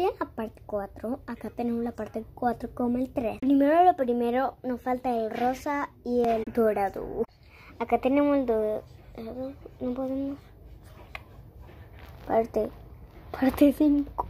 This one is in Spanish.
sería la parte 4. Acá tenemos la parte 4 como el 3. Primero lo primero nos falta el rosa y el dorado. Acá tenemos el dorado. No podemos. Parte. Parte 5.